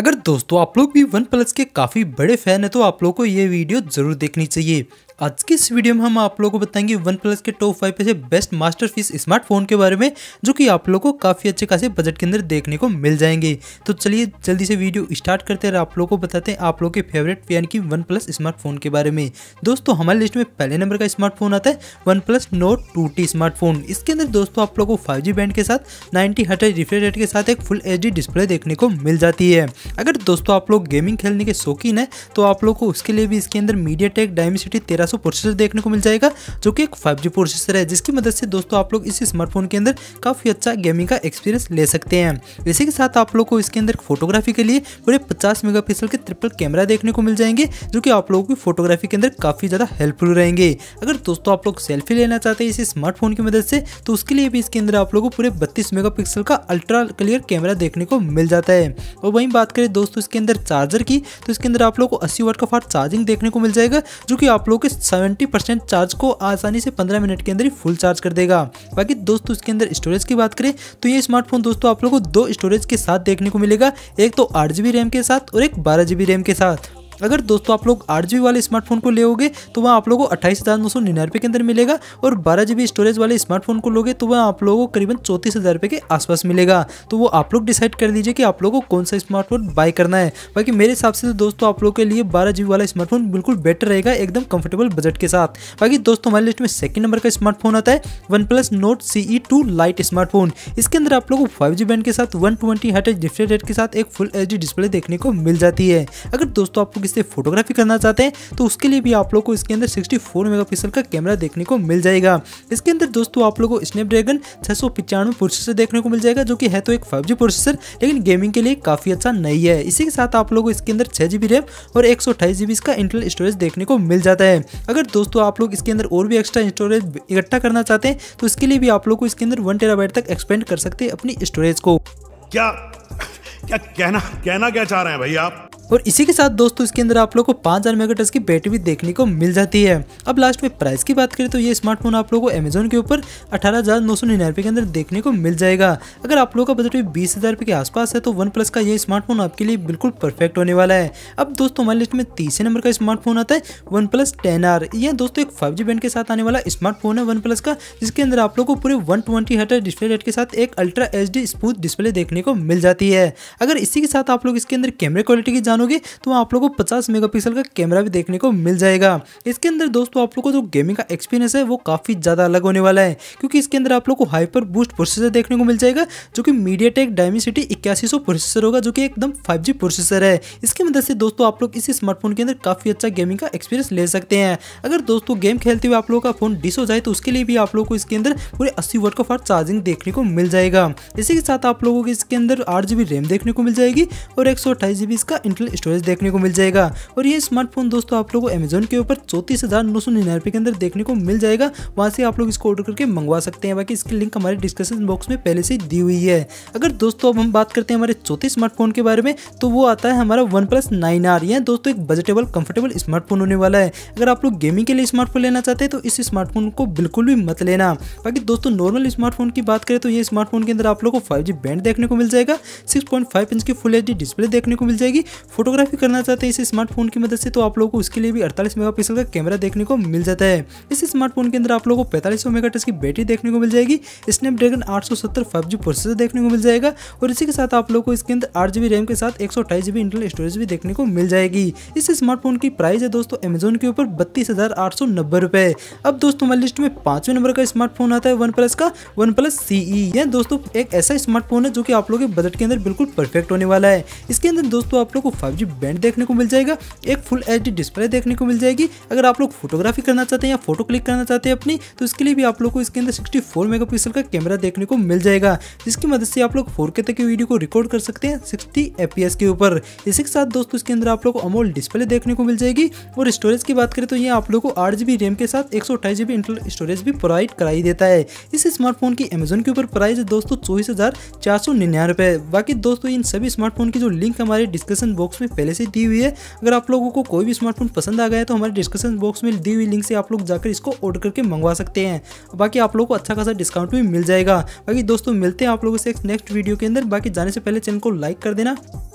अगर दोस्तों आप लोग भी वन प्लस के काफ़ी बड़े फैन हैं तो आप लोग को ये वीडियो ज़रूर देखनी चाहिए आज की इस वीडियो में हम आप लोगों को बताएंगे वन प्लस के टॉप फाइव ऐसे बेस्ट मास्टर फीस स्मार्टफोन के बारे में जो कि आप लोगों को काफ़ी अच्छे खासे बजट के अंदर देखने को मिल जाएंगे तो चलिए जल्दी से वीडियो स्टार्ट करते हैं आप लोगों को बताते हैं आप लोगों के फेवरेट फैन की वन प्लस स्मार्टफोन के बारे में दोस्तों हमारे लिस्ट में पहले नंबर का स्मार्टफोन आता है OnePlus Nord two T smartphone इसके अंदर दोस्तों आप लोग को फाइव बैंड के साथ नाइन्टी हंड्रेड रिफ्रेश रेट के साथ एक फुल एच डिस्प्ले देखने को मिल जाती है अगर दोस्तों आप लोग गेमिंग खेलने के शौकीन है तो आप लोग को उसके लिए भी इसके अंदर मीडिया टेक डायमिसिटी तेरह सौ प्रोसेसर देखने को मिल जाएगा जो कि एक फाइव प्रोसेसर है जिसकी मदद से दोस्तों आप लोग इस स्मार्टफोन के अंदर काफ़ी अच्छा गेमिंग का एक्सपीरियंस ले सकते हैं इसी के साथ आप लोग को इसके अंदर फोटोग्राफी के लिए पूरे पचास मेगा के ट्रिपल कैमरा देखने को मिल जाएंगे जो कि आप लोगों की फोटोग्राफी के अंदर काफ़ी ज़्यादा हेल्पफुल रहेंगे अगर दोस्तों आप लोग सेल्फी लेना चाहते हैं इस स्मार्टफोन की मदद से तो उसके लिए भी इसके अंदर आप लोगों को पूरे बत्तीस मेगापिक्सल का अल्ट्रा क्लियर कैमरा देखने को मिल जाता है और वहीं बात करें दोस्तों इसके अंदर चार्जर की तो इसके अंदर आप लोग को अस्सी वाट का फास्ट चार्जिंग देखने को मिल जाएगा जो कि आप लोग के सेवेंटी परसेंट चार्ज को आसानी से पंद्रह मिनट के अंदर ही फुल चार्ज कर देगा बाकी दोस्तों इसके अंदर स्टोरेज की बात करें तो ये स्मार्टफोन दोस्तों आप लोग को दो स्टोरेज के साथ देखने को मिलेगा एक तो आठ रैम के साथ और एक बारह रैम के साथ अगर दोस्तों आप लोग आठ वाले स्मार्टफोन को लेगे तो वह आप लोगों को अट्ठाईस हज़ार नौ सौ निन्यानवे के अंदर मिलेगा और बारह जी स्टोरेज वाले स्मार्टफोन को लोगे तो वह आप लोगों को करीबन चौंतीस हज़ार रुपये के आसपास मिलेगा तो वो आप लोग डिसाइड कर दीजिए कि आप लोगों को कौन सा स्मार्टफोन बाय करना है बाकी मेरे हिसाब से तो दोस्तों आप लोगों के लिए बारह जी वाला स्मार्टफोन बिल्कुल बेटर रहेगा एकदम कंफर्टेबल बजट के साथ बाकी दोस्तों हमारी लिस्ट में सेकंड नंबर का स्मार्टफोन आता है OnePlus Nord CE two lite smartphone इसके अंदर आप लोगों को फाइव जी बैंड के साथ one twenty hertz refresh rate के साथ एक फुल एच डिस्प्ले देखने को मिल जाती है अगर दोस्तों आपको से फोटोग्राफी करना चाहते हैं तो उसके लिए भी आप लोग को इसके अंदर 64 फोर का कैमरा देखने को मिल जाएगा इसके अंदर दोस्तों आप लोग को स्नैपड्रैगन छः प्रोसेसर देखने को मिल जाएगा जो कि है तो एक फाइव प्रोसेसर लेकिन गेमिंग के लिए काफ़ी अच्छा नहीं है इसी के साथ आप लोग को इसके अंदर छह जी रैम और एक सौ इसका इंटरनल स्टोरेज देखने को मिल जाता है अगर दोस्तों आप लोग इसके अंदर और भी एक्स्ट्रा स्टोरेज इकट्ठा करना चाहते हैं तो इसके लिए भी आप लोग को इसके अंदर वन टेराबाइट तक एक्सपेंड कर सकते हैं अपनी स्टोरेज को क्या क्या कहना कहना क्या चाह रहे हैं भाई आप और इसी के साथ दोस्तों इसके अंदर आप लोग को पाँच हज़ार मेगा की बैटरी भी देखने को मिल जाती है अब लास्ट में प्राइस की बात करें तो ये स्मार्टफोन आप लोग को अमेजोन के ऊपर अठारह हज़ार नौ सौ निन्यानवे के अंदर देखने को मिल जाएगा अगर आप लोग का बजट भी बीस हज़ार रुपये के आसपास है तो वन प्लस का ये स्मार्टफोन आपके लिए बिल्कुल परफेक्ट होने वाला है अब दोस्तों हमारे लिस्ट में तीसरे नंबर का स्मार्टफोन आता है वन प्लस टेन आर दोस्तों एक फाइव जी बैंड के साथ आने वाला स्मार्टफोन है वन प्लस का जिसके अंदर आप लोग को पूरे वन ट्वेंटी हटर डिस्प्ले रेट के साथ एक ultra H D smooth display देखने को मिल जाती है अगर इसी के साथ आप लोग इसके अंदर कैमरे क्वालिटी की जान मानोगे तो वहाँ आप लोग को पचास मेगा का कैमरा भी देखने को मिल जाएगा इसके अंदर दोस्तों आप लोग को जो गेमिंग का एक्सपीरियंस है वो काफ़ी ज़्यादा अलग होने वाला है क्योंकि इसके अंदर आप लोग को हाइपर बूस्ट प्रोसेसर देखने को मिल जाएगा जो कि मीडिया टेक डायमिसिटी इक्यासी प्रोसेसर होगा जो कि एकदम 5G प्रोसेसर है इसकी मदद से दोस्तों आप लोग इस स्मार्टफोन के अंदर काफ़ी अच्छा गेमिंग का एक्सपीरियंस ले सकते हैं अगर दोस्तों गेम खेलते हुए आप लोगों का फोन डिस हो जाए तो उसके लिए भी आप लोग को इसके अंदर पूरे अस्सी वर्ट का फास्ट चार्जिंग देखने को मिल जाएगा इसी के साथ आप लोगों को इसके अंदर आठ रैम देखने को मिल जाएगी और एक इसका इंटल स्टोरेज देखने को मिल जाएगा और ये स्मार्टफोन दोस्तों आप लोगों को अमेजोन के ऊपर चौतीस हज़ार नौ सौ निन्यानवे के अंदर देखने को मिल जाएगा वहाँ से आप लोग इसको ऑर्डर करके मंगवा सकते हैं बाकी इसकी लिंक हमारे डिस्क्रिप्शन बॉक्स में पहले से दी हुई है अगर दोस्तों अब हम बात करते हैं हमारे चौथे स्मार्टफोन के बारे में तो वो आता है हमारा वन प्लस नाइन आर यह दोस्तों एक बजटेबल कंफर्टेबल स्मार्टफोन होने वाला है अगर आप लोग गेमिंग के लिए स्मार्टफोन लेना चाहते हैं तो इस स्मार्टफोन को बिल्कुल भी मत लेना बाकी दोस्तों नॉर्मल स्मार्टफोन की बात करें तो ये स्मार्टफोन के अंदर आप लोग को फाइव बैंड देखने को मिल जाएगा सिक्स इंच की फुल एच डिस्प्ले देखने को मिल जाएगी फोटोग्राफी करना चाहते हैं इस स्मार्टफोन की मदद से तो आप लोगों को उसके लिए भी अड़तालीस मेगापिक्सल का कैमरा देखने को मिल जाता है इस स्मार्टफोन के अंदर आप लोगों को पैंतालीस सौ की बैटरी देखने को मिल जाएगी स्नैपड्रैगन आठ सौ सत्तर प्रोसेसर देखने को मिल जाएगा और इसी के साथ आप लोग को इसके अंदर आठ रैम के साथ एक सौ इंटरनल स्टोरेज भी देखने को मिल जाएगी इस स्मार्टफोन की प्राइस है दोस्तों अमेजोन के ऊपर बत्तीस हजार आठ सौ नब्बे अब दोस्तों हमारी लिस्ट में पांचवें नंबर का स्मार्टफोन आता है वन प्लस का वन प्लस सीई यह दोस्तों एक ऐसा स्मार्टफोन है जो कि आप लोग के बजट के अंदर बिल्कुल परफेक्ट होने वाला है इसके अंदर दोस्तों आप लोग को जी बैंड देखने को मिल जाएगा एक फुल एच डिस्प्ले देखने को मिल जाएगी अगर आप लोग फोटोग्राफी करना चाहते हैं या फोटो क्लिक करना चाहते हैं अपनी तो इसके लिए भी आप लोग को इसके अंदर सिक्सटी पिक्सल का कैमरा देखने को मिल जाएगा जिसकी मदद से आप लोग फोर तक की वीडियो को रिकॉर्ड कर सकते हैं सिक्सटी एस के ऊपर इसी के साथ दोस्तों इसके अंदर आप लोग को अमोल डिस्प्ले देखने को मिल जाएगी और स्टोरेज की बात करें तो ये आप लोग को आठ रैम के साथ एक सौ इंटरनल स्टोरेज भी प्रोवाइड कराई देता है इस स्मार्टफोन की अमेजोन के ऊपर प्राइस है दोस्तों चौबीस बाकी दोस्तों इन सभी स्मार्टफोन की जो लिंक हमारे डिस्क्रिप्शन बॉक्स बॉक्स में पहले से दी हुई है अगर आप लोगों को कोई भी स्मार्टफोन पसंद आ गया तो हमारे डिस्क्रिप्शन बॉक्स में दी हुई लिंक से आप लोग जाकर इसको ऑर्डर करके मंगवा सकते हैं बाकी आप लोग को अच्छा खासा डिस्काउंट भी मिल जाएगा बाकी दोस्तों मिलते हैं आप लोगों से नेक्स्ट वीडियो के अंदर बाकी जाने से पहले चैनल को लाइक कर देना